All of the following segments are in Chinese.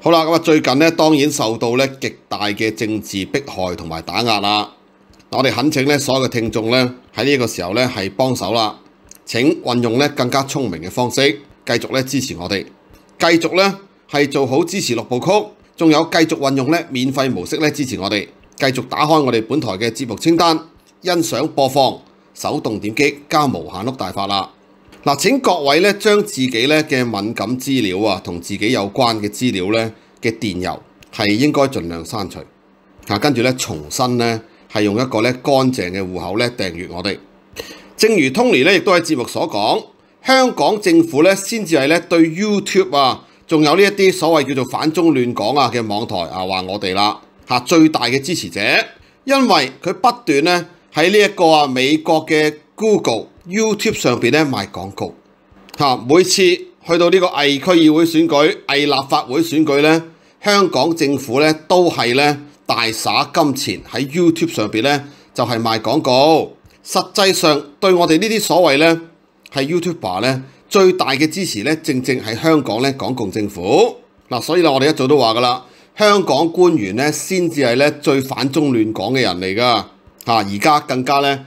好啦，咁啊最近咧當然受到咧極大嘅政治迫害同埋打壓啦。我哋懇請咧所有嘅聽眾咧喺呢個時候咧係幫手啦。請運用咧更加聰明嘅方式繼續咧支持我哋，繼續咧係做好支持六部曲，仲有繼續運用咧免費模式咧支持我哋，繼續打開我哋本台嘅節目清單，欣賞播放，手動點擊加無限碌大法啦。嗱，請各位咧將自己咧嘅敏感資料啊，同自己有關嘅資料咧嘅電郵係應該盡量刪除。嚇，跟住咧重新咧係用一個咧乾淨嘅户口咧訂閱我哋。正如 Tony 咧亦都喺節目所講，香港政府咧先至係咧對 YouTube 啊，仲有呢一啲所謂叫做反中亂港啊嘅網台啊，話我哋啦嚇最大嘅支持者，因為佢不斷咧喺呢一個啊美國嘅 Google。YouTube 上面咧賣廣告，每次去到呢個偽區議會選舉、偽立法會選舉咧，香港政府咧都係咧大灑金錢喺 YouTube 上面咧就係賣廣告。實際上對我哋呢啲所謂咧係 YouTuber 咧最大嘅支持咧，正正係香港咧港共政府嗱，所以啦我哋一早都話噶啦，香港官員咧先至係咧最反中亂港嘅人嚟噶嚇，而家更加咧。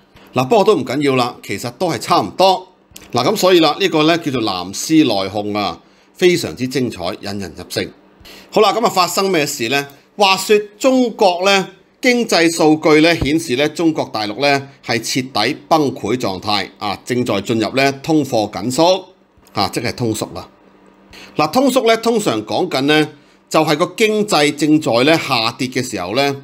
嗱，不過都唔緊要啦，其實都係差唔多。嗱，咁所以啦，呢個呢叫做藍絲內控啊，非常之精彩，引人入勝。好啦，咁啊發生咩事呢？話說中國呢經濟數據呢顯示呢中國大陸呢係徹底崩潰狀態啊，正在進入呢通貨緊縮啊，即係通縮啦。嗱，通縮呢通常講緊呢就係個經濟正在呢下跌嘅時候呢。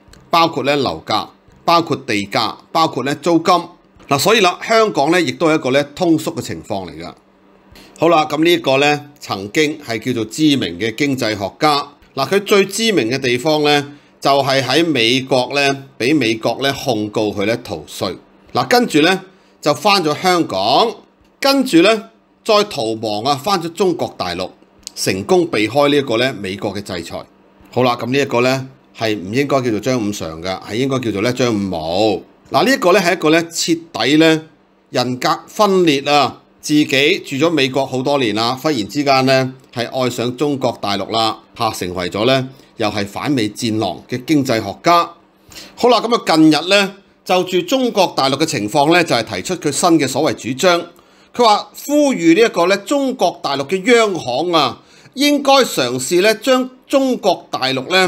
包括咧樓價，包括地價，包括咧租金。嗱，所以啦，香港咧亦都係一個咧通縮嘅情況嚟㗎。好啦，咁呢一個咧，曾經係叫做知名嘅經濟學家。嗱，佢最知名嘅地方咧，就係喺美國咧，俾美國咧控告佢咧逃税。嗱，跟住咧就翻咗香港，跟住咧再逃亡啊，翻咗中國大陸，成功避開呢一個咧美國嘅制裁。好啦，咁呢一個咧。係唔應該叫做張五常嘅，係應該叫做咧張五毛。嗱，呢一個咧係一個咧徹底咧人格分裂啊！自己住咗美國好多年啦，忽然之間咧係愛上中國大陸啦，嚇成為咗咧又係反美戰狼嘅經濟學家。好啦，咁啊，近日咧就住中國大陸嘅情況咧，就係提出佢新嘅所謂主張。佢話呼籲呢一個咧中國大陸嘅央行啊，應該嘗試咧將中國大陸咧。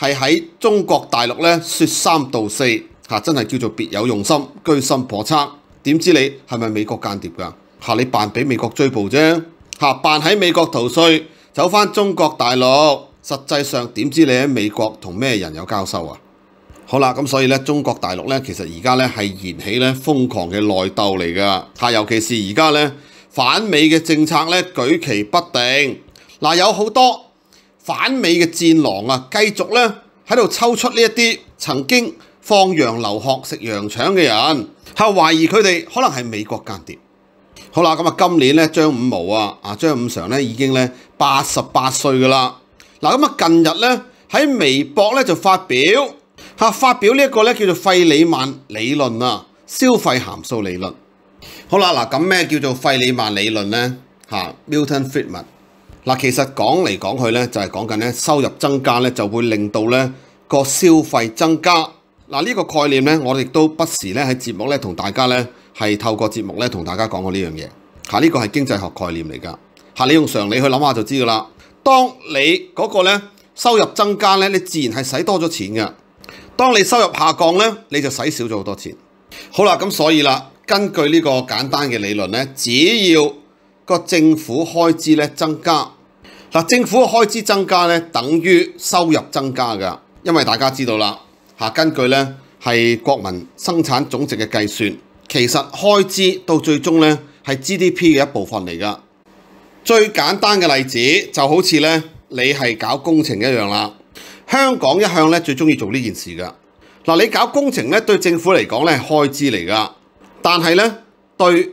系喺中國大陸咧，説三道四嚇，真係叫做別有用心、居心叵測。點知你係咪美國間諜㗎？嚇你辦俾美國追捕啫，嚇辦喺美國逃税，走翻中國大陸。實際上點知你喺美國同咩人有交收啊？好啦，咁所以咧，中國大陸咧，其實而家咧係燃起咧瘋狂嘅內鬥嚟㗎。嚇，尤其是而家咧反美嘅政策咧舉棋不定。嗱，有好多。反美嘅戰狼啊，繼續咧喺度抽出呢一啲曾經放羊留學食羊腸嘅人，係懷疑佢哋可能係美國間諜。好啦，咁啊，今年咧張五毛啊，啊張五常咧已經咧八十八歲噶啦。嗱，咁啊，近日咧喺微博咧就發表嚇發表呢一個咧叫做費里曼理論啊，消費函數理論。好啦，嗱，咁咩叫做費里曼理論咧？嚇，Milton Friedman。嗱，其實講嚟講去咧，就係講緊咧收入增加咧，就會令到咧個消費增加。嗱呢個概念咧，我哋都不時咧喺節目咧同大家咧係透過節目咧同大家講過呢樣嘢。嚇，呢個係經濟學概念嚟㗎。嚇，你用常理去諗下就知噶啦。當你嗰個咧收入增加咧，你自然係使多咗錢㗎。當你收入下降咧，你就使少咗好多錢。好啦，咁所以啦，根據呢個簡單嘅理論咧，只要个政府开支咧增加，嗱政府開开支增加咧，等于收入增加噶，因为大家知道啦，吓根据咧系国民生产总值嘅计算，其实开支到最终咧系 GDP 嘅一部分嚟噶。最简单嘅例子就好似咧，你系搞工程一样啦。香港一向咧最中意做呢件事噶，嗱你搞工程咧对政府嚟讲咧系开支嚟噶，但系咧对。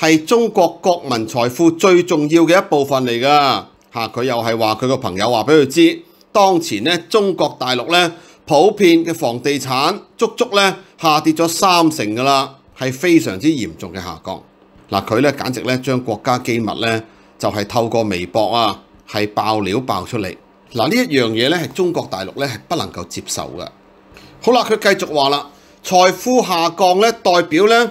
系中國國民財富最重要嘅一部分嚟噶嚇，佢又係話佢個朋友話俾佢知，當前咧中國大陸咧普遍嘅房地產足足咧下跌咗三成噶啦，係非常之嚴重嘅下降。嗱，佢咧簡直咧將國家機密咧就係透過微博啊，係爆料爆出嚟。嗱呢一樣嘢咧，係中國大陸咧係不能夠接受嘅。好啦，佢繼續話啦，財富下降咧代表咧。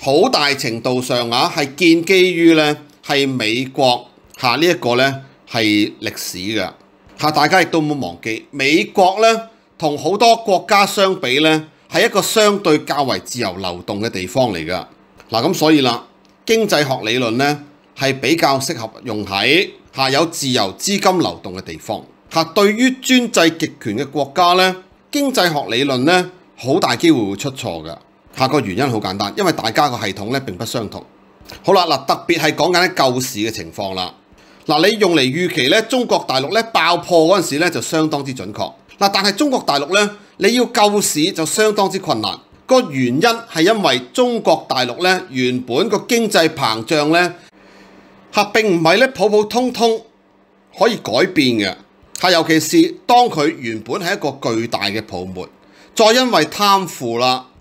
好大程度上啊，係建基於咧係美國下呢一個咧係歷史嘅嚇，大家亦都冇忘記美國咧同好多國家相比咧係一個相對較為自由流動嘅地方嚟㗎嗱，咁所以啦，經濟學理論咧係比較適合用喺下有自由資金流動嘅地方嚇，對於專制極權嘅國家咧，經濟學理論咧好大機會會出錯㗎。下個原因好簡單，因為大家個系統咧並不相同。好啦，嗱特別係講緊舊市嘅情況啦。嗱，你用嚟預期咧中國大陸咧爆破嗰陣時咧就相當之準確嗱，但係中國大陸咧你要救市就相當之困難。個原因係因為中國大陸咧原本個經濟膨脹咧嚇並唔係咧普普通通可以改變嘅係尤其是當佢原本係一個巨大嘅泡沫，再因為貪腐啦。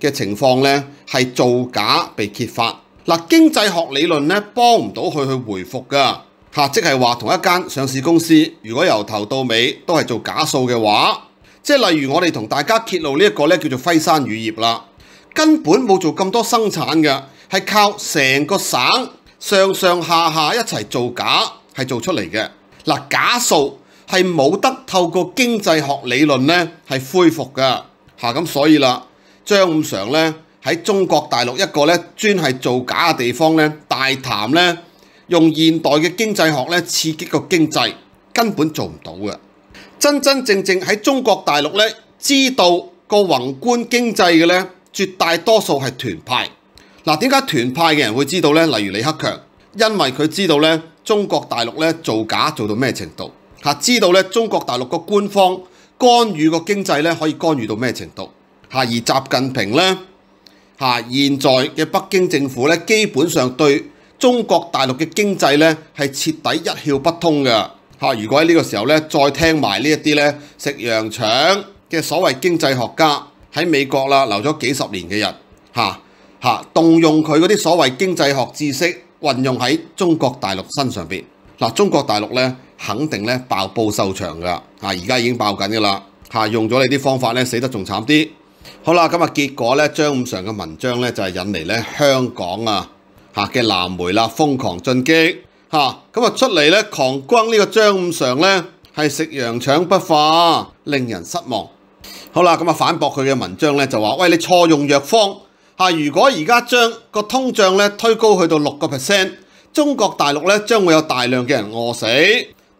嘅情況呢係造假被揭發嗱，經濟學理論呢幫唔到佢去回復㗎嚇，即係話同一間上市公司如果由頭到尾都係做假數嘅話，即係例如我哋同大家揭露呢一個咧叫做輝山乳業啦，根本冇做咁多生產嘅係靠成個省上上下下一齊造假係做出嚟嘅嗱，假數係冇得透過經濟學理論呢係恢復㗎嚇，咁所以啦。張常咧喺中國大陸一個咧專係做假嘅地方咧，大談咧用現代嘅經濟學咧刺激個經濟，根本做唔到嘅。真真正正喺中國大陸咧知道個宏觀經濟嘅咧，絕大多數係團派。嗱，點解團派嘅人會知道咧？例如李克強，因為佢知道咧中國大陸咧做假做到咩程度，知道咧中國大陸個官方干預個經濟咧可以干預到咩程度。嚇！而習近平咧嚇，現在嘅北京政府咧，基本上對中國大陸嘅經濟咧係徹底一竅不通嘅嚇。如果喺呢個時候咧再聽埋呢一啲咧食羊腸嘅所謂經濟學家喺美國啦留咗幾十年嘅人嚇嚇，動用佢嗰啲所謂經濟學知識運用喺中國大陸身上邊嗱，中國大陸咧肯定咧爆煲收場㗎嚇，而家已經爆緊㗎啦嚇，用咗你啲方法咧死得仲慘啲。好啦，咁啊，结果咧，张五常嘅文章咧就系引嚟咧香港啊吓嘅蓝媒啦，疯狂进击吓咁啊出嚟咧狂轰呢个张五常咧系食羊肠不化，令人失望。好啦，咁啊反驳佢嘅文章咧就话喂，你错用药方吓，如果而家将个通胀咧推高去到六个 percent，中国大陆咧将会有大量嘅人饿死，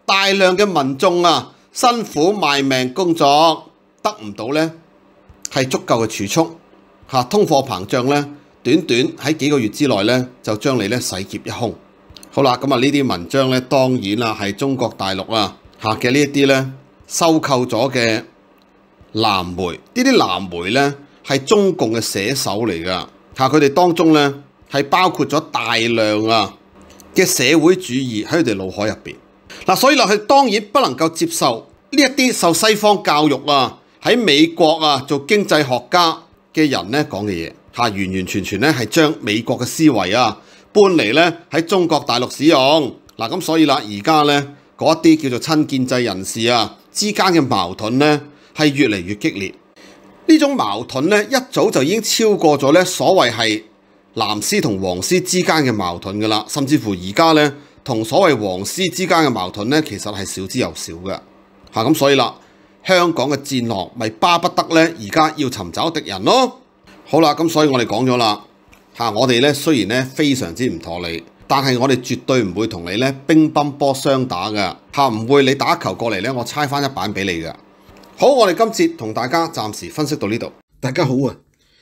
大量嘅民众啊辛苦卖命工作得唔到咧。係足夠嘅儲蓄，嚇通貨膨脹咧，短短喺幾個月之內咧，就將你咧洗劫一空。好啦，咁啊呢啲文章咧，當然啦係中國大陸啊嚇嘅呢一啲咧，收購咗嘅藍莓，呢啲藍莓咧係中共嘅寫手嚟㗎，嚇佢哋當中咧係包括咗大量啊嘅社會主義喺佢哋腦海入邊。嗱，所以落去當然不能夠接受呢一啲受西方教育啊。喺美國啊，做經濟學家嘅人咧講嘅嘢，嚇完完全全咧係將美國嘅思維啊搬嚟咧喺中國大陸使用嗱，咁所以啦，而家咧嗰一啲叫做親建制人士啊之間嘅矛盾咧係越嚟越激烈，呢種矛盾咧一早就已經超過咗咧所謂係藍絲同黃絲之間嘅矛盾噶啦，甚至乎而家咧同所謂黃絲之間嘅矛盾咧其實係少之又少嘅嚇，咁所以啦。香港嘅戰狼咪巴不得呢而家要尋找敵人咯。好啦，咁所以我哋講咗啦嚇，我哋呢雖然呢非常之唔妥你，但係我哋絕對唔會同你呢乒乓波相打嘅嚇，唔會你打球過嚟呢，我猜翻一板俾你嘅。好，我哋今節同大家暫時分析到呢度。大家好啊，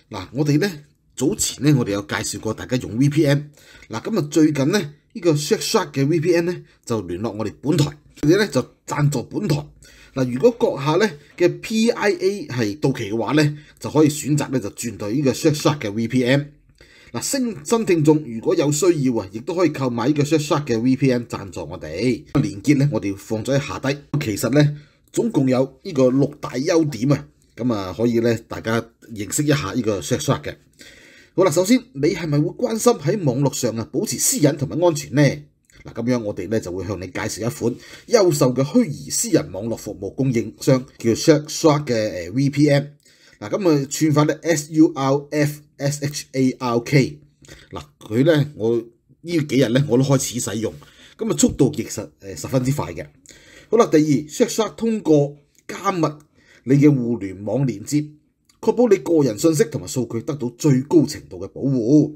嗱，我哋呢早前呢，我哋有介紹過大家用 VPN 嗱，今日最近呢，呢個 Shark 嘅 VPN 呢，就聯絡我哋本台，佢哋呢就贊助本台。嗱，如果閣下咧嘅 P.I.A 係到期嘅話咧，就可以選擇咧就轉到呢個 s h a h z a 嘅 v p n 嗱，新新聽眾如果有需要啊，亦都可以購買呢個 s h a h z a 嘅 v p n 贊助我哋。連結咧，我哋放咗喺下低。其實咧總共有呢個六大優點啊，咁啊可以咧大家認識一下呢個 s h a h z a 嘅。好啦，首先你係咪會關心喺網絡上啊保持私隱同埋安全咧？嗱，咁樣我哋咧就會向你介紹一款優秀嘅虛擬私人網絡服務供應商，叫 Shark 嘅 VPN。嗱，咁啊串翻咧 S U R F S H A R K。嗱，佢咧我呢幾日咧我都開始使用，咁啊速度其實誒十分之快嘅。好啦，第二，Shark 通過加密你嘅互聯網連接，確保你個人信息同埋數據得到最高程度嘅保護。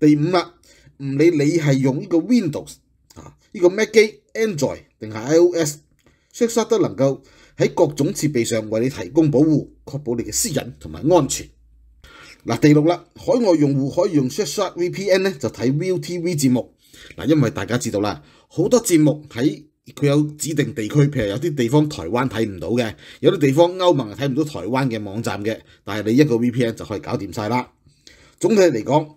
第五啦，唔理你係用呢個 Windows 啊，呢個 Mac 機、Android 定係 iOS，Susha 都能夠喺各種設備上為你提供保護，確保你嘅私隱同埋安全。嗱，第六啦，海外用户可以用 Susha VPN 咧，就睇 v e a l TV 節目嗱，因為大家知道啦，好多節目喺佢有指定地區，譬如有啲地方台灣睇唔到嘅，有啲地方歐盟睇唔到台灣嘅網站嘅，但係你一個 VPN 就可以搞掂曬啦。總體嚟講，